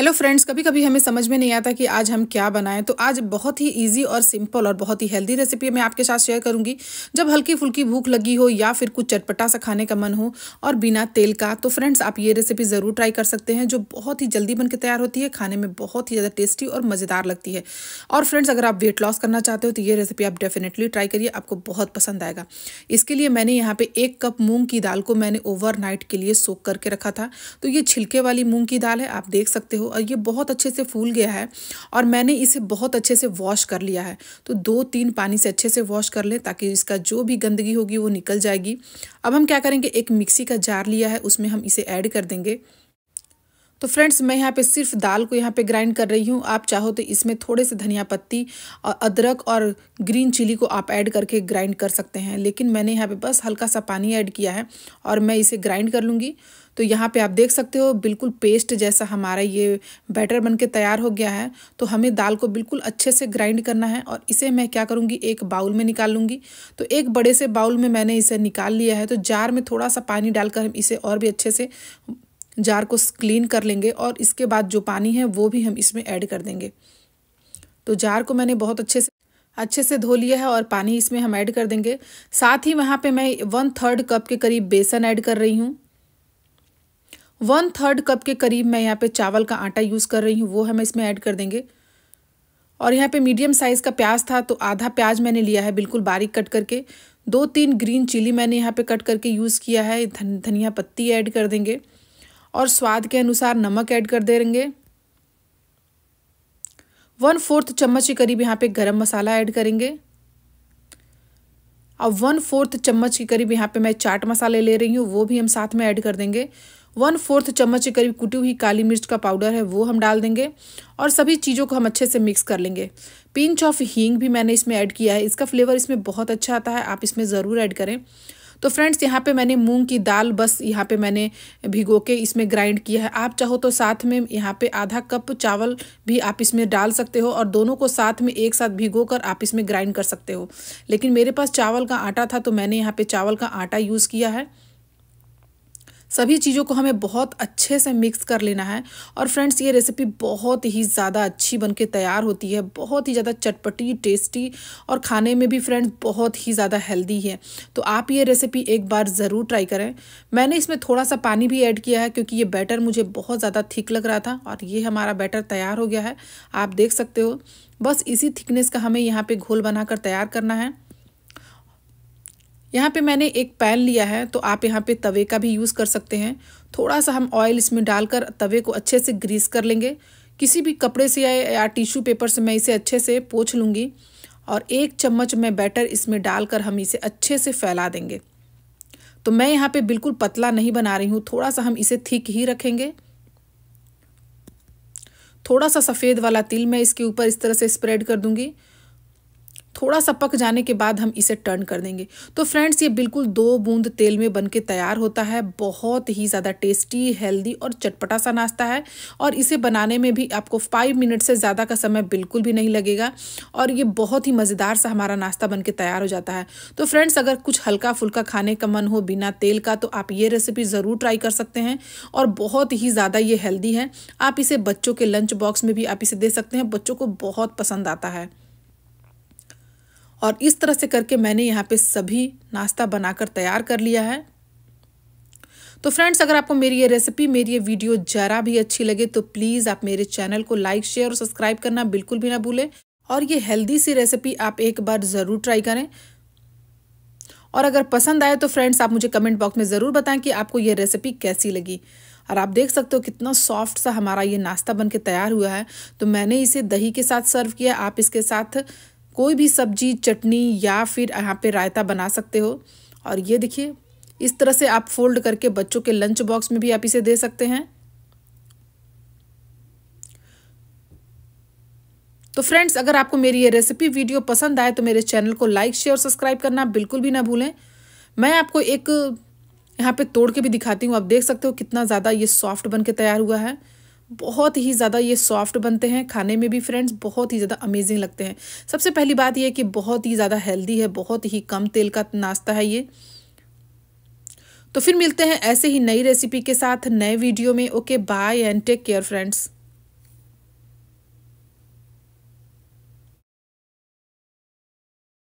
hello friends कभी कभी हमें समझ में नहीं आता कि आज हम क्या बनाएं तो आज बहुत ही इजी और सिंपल और बहुत ही हेल्दी रेसिपी मैं आपके साथ शेयर करूंगी जब हल्की फुल्की भूख लगी हो या फिर कुछ चटपटा सा खाने का मन हो और बिना तेल का तो फ्रेंड्स आप ये रेसिपी ज़रूर ट्राई कर सकते हैं जो बहुत ही जल्दी बन तैयार होती है खाने में बहुत ही ज़्यादा टेस्टी और मज़ेदार लगती है और फ्रेंड्स अगर आप वेट लॉस करना चाहते हो तो ये रेसिपी आप डेफिनेटली ट्राई करिए आपको बहुत पसंद आएगा इसके लिए मैंने यहाँ पर एक कप मूँग की दाल को मैंने ओवर के लिए सोख करके रखा था तो ये छिलके वाली मूँग की दाल है आप देख सकते हो ये बहुत अच्छे से फूल गया है और मैंने इसे बहुत अच्छे से वॉश कर लिया है तो दो तीन पानी से अच्छे से वॉश कर लें ताकि इसका जो भी गंदगी होगी वो निकल जाएगी अब हम क्या करेंगे एक मिक्सी का जार लिया है उसमें हम इसे ऐड कर देंगे तो फ्रेंड्स मैं यहाँ पे सिर्फ दाल को यहाँ पे ग्राइंड कर रही हूँ आप चाहो तो इसमें थोड़े से धनिया पत्ती और अदरक और ग्रीन चिली को आप ऐड करके ग्राइंड कर सकते हैं लेकिन मैंने यहाँ पे बस हल्का सा पानी ऐड किया है और मैं इसे ग्राइंड कर लूँगी तो यहाँ पे आप देख सकते हो बिल्कुल पेस्ट जैसा हमारा ये बैटर बनके तैयार हो गया है तो हमें दाल को बिल्कुल अच्छे से ग्राइंड करना है और इसे मैं क्या करूँगी एक बाउल में निकाल लूँगी तो एक बड़े से बाउल में मैंने इसे निकाल लिया है तो जार में थोड़ा सा पानी डालकर हम इसे और भी अच्छे से जार को क्लीन कर लेंगे और इसके बाद जो पानी है वो भी हम इसमें ऐड कर देंगे तो जार को मैंने बहुत अच्छे से अच्छे से धो लिया है और पानी इसमें हम ऐड कर देंगे साथ ही वहाँ पे मैं वन थर्ड कप के करीब बेसन ऐड कर रही हूँ वन थर्ड कप के करीब मैं यहाँ पे चावल का आटा यूज़ कर रही हूँ वो हम इसमें ऐड कर देंगे और यहाँ पे मीडियम साइज़ का प्याज था तो आधा प्याज मैंने लिया है बिल्कुल बारीक कट करके दो तीन ग्रीन चिली मैंने यहाँ पे कट करके यूज़ किया है धन धनिया पत्ती ऐड कर देंगे और स्वाद के अनुसार नमक ऐड कर देंगे वन फोर्थ चम्मच के करीब यहाँ पे गरम मसाला ऐड करेंगे अब वन फोर्थ चम्मच के करीब यहाँ पे मैं चाट मसाले ले रही हूँ वो भी हम साथ में ऐड कर देंगे वन फोर्थ चम्मच के करीब कुटी हुई काली मिर्च का पाउडर है वो हम डाल देंगे और सभी चीज़ों को हम अच्छे से मिक्स कर लेंगे पिंच ऑफ हींग भी मैंने इसमें ऐड किया है इसका फ्लेवर इसमें बहुत अच्छा आता है आप इसमें ज़रूर ऐड करें तो फ्रेंड्स यहाँ पे मैंने मूंग की दाल बस यहाँ पे मैंने भिगो के इसमें ग्राइंड किया है आप चाहो तो साथ में यहाँ पे आधा कप चावल भी आप इसमें डाल सकते हो और दोनों को साथ में एक साथ भिगो कर आप इसमें ग्राइंड कर सकते हो लेकिन मेरे पास चावल का आटा था तो मैंने यहाँ पे चावल का आटा यूज़ किया है सभी चीज़ों को हमें बहुत अच्छे से मिक्स कर लेना है और फ्रेंड्स ये रेसिपी बहुत ही ज़्यादा अच्छी बन के तैयार होती है बहुत ही ज़्यादा चटपटी टेस्टी और खाने में भी फ्रेंड्स बहुत ही ज़्यादा हेल्दी है तो आप ये रेसिपी एक बार ज़रूर ट्राई करें मैंने इसमें थोड़ा सा पानी भी ऐड किया है क्योंकि ये बैटर मुझे बहुत ज़्यादा थिक लग रहा था और ये हमारा बैटर तैयार हो गया है आप देख सकते हो बस इसी थिकनेस का हमें यहाँ पर घोल बनाकर तैयार करना है यहाँ पे मैंने एक पैन लिया है तो आप यहाँ पे तवे का भी यूज़ कर सकते हैं थोड़ा सा हम ऑयल इसमें डालकर तवे को अच्छे से ग्रीस कर लेंगे किसी भी कपड़े से या, या टिश्यू पेपर से मैं इसे अच्छे से पोछ लूँगी और एक चम्मच में बैटर इसमें डालकर हम इसे अच्छे से फैला देंगे तो मैं यहाँ पे बिल्कुल पतला नहीं बना रही हूँ थोड़ा सा हम इसे थिक ही रखेंगे थोड़ा सा सफ़ेद वाला तिल मैं इसके ऊपर इस तरह से स्प्रेड कर दूँगी थोड़ा सा पक जाने के बाद हम इसे टर्न कर देंगे तो फ्रेंड्स ये बिल्कुल दो बूंद तेल में बन के तैयार होता है बहुत ही ज़्यादा टेस्टी हेल्दी और चटपटा सा नाश्ता है और इसे बनाने में भी आपको फाइव मिनट से ज़्यादा का समय बिल्कुल भी नहीं लगेगा और ये बहुत ही मज़ेदार सा हमारा नाश्ता बन के तैयार हो जाता है तो फ्रेंड्स अगर कुछ हल्का फुल्का खाने का मन हो बिना तेल का तो आप ये रेसिपी ज़रूर ट्राई कर सकते हैं और बहुत ही ज़्यादा ये हेल्दी है आप इसे बच्चों के लंच बॉक्स में भी आप इसे दे सकते हैं बच्चों को बहुत पसंद आता है और इस तरह से करके मैंने यहाँ पे सभी नाश्ता बनाकर तैयार कर लिया है तो फ्रेंड्स अगर आपको मेरी ये रेसिपी मेरी ये वीडियो ज़रा भी अच्छी लगे तो प्लीज़ आप मेरे चैनल को लाइक शेयर और सब्सक्राइब करना बिल्कुल भी ना भूलें और ये हेल्दी सी रेसिपी आप एक बार ज़रूर ट्राई करें और अगर पसंद आए तो फ्रेंड्स आप मुझे कमेंट बॉक्स में ज़रूर बताएं कि आपको ये रेसिपी कैसी लगी और आप देख सकते हो कितना सॉफ्ट सा हमारा ये नाश्ता बनके तैयार हुआ है तो मैंने इसे दही के साथ सर्व किया आप इसके साथ कोई भी सब्जी चटनी या फिर यहाँ पे रायता बना सकते हो और ये देखिए इस तरह से आप फोल्ड करके बच्चों के लंच बॉक्स में भी आप इसे दे सकते हैं तो फ्रेंड्स अगर आपको मेरी ये रेसिपी वीडियो पसंद आए तो मेरे चैनल को लाइक शेयर और सब्सक्राइब करना बिल्कुल भी ना भूलें मैं आपको एक यहाँ पे तोड़ के भी दिखाती हूँ आप देख सकते हो कितना ज़्यादा ये सॉफ्ट बन के तैयार हुआ है बहुत ही ज़्यादा ये सॉफ्ट बनते हैं खाने में भी फ्रेंड्स बहुत ही ज़्यादा अमेजिंग लगते हैं सबसे पहली बात यह कि बहुत ही ज़्यादा हेल्दी है बहुत ही कम तेल का नाश्ता है ये तो फिर मिलते हैं ऐसे ही नई रेसिपी के साथ नए वीडियो में okay bye and take care friends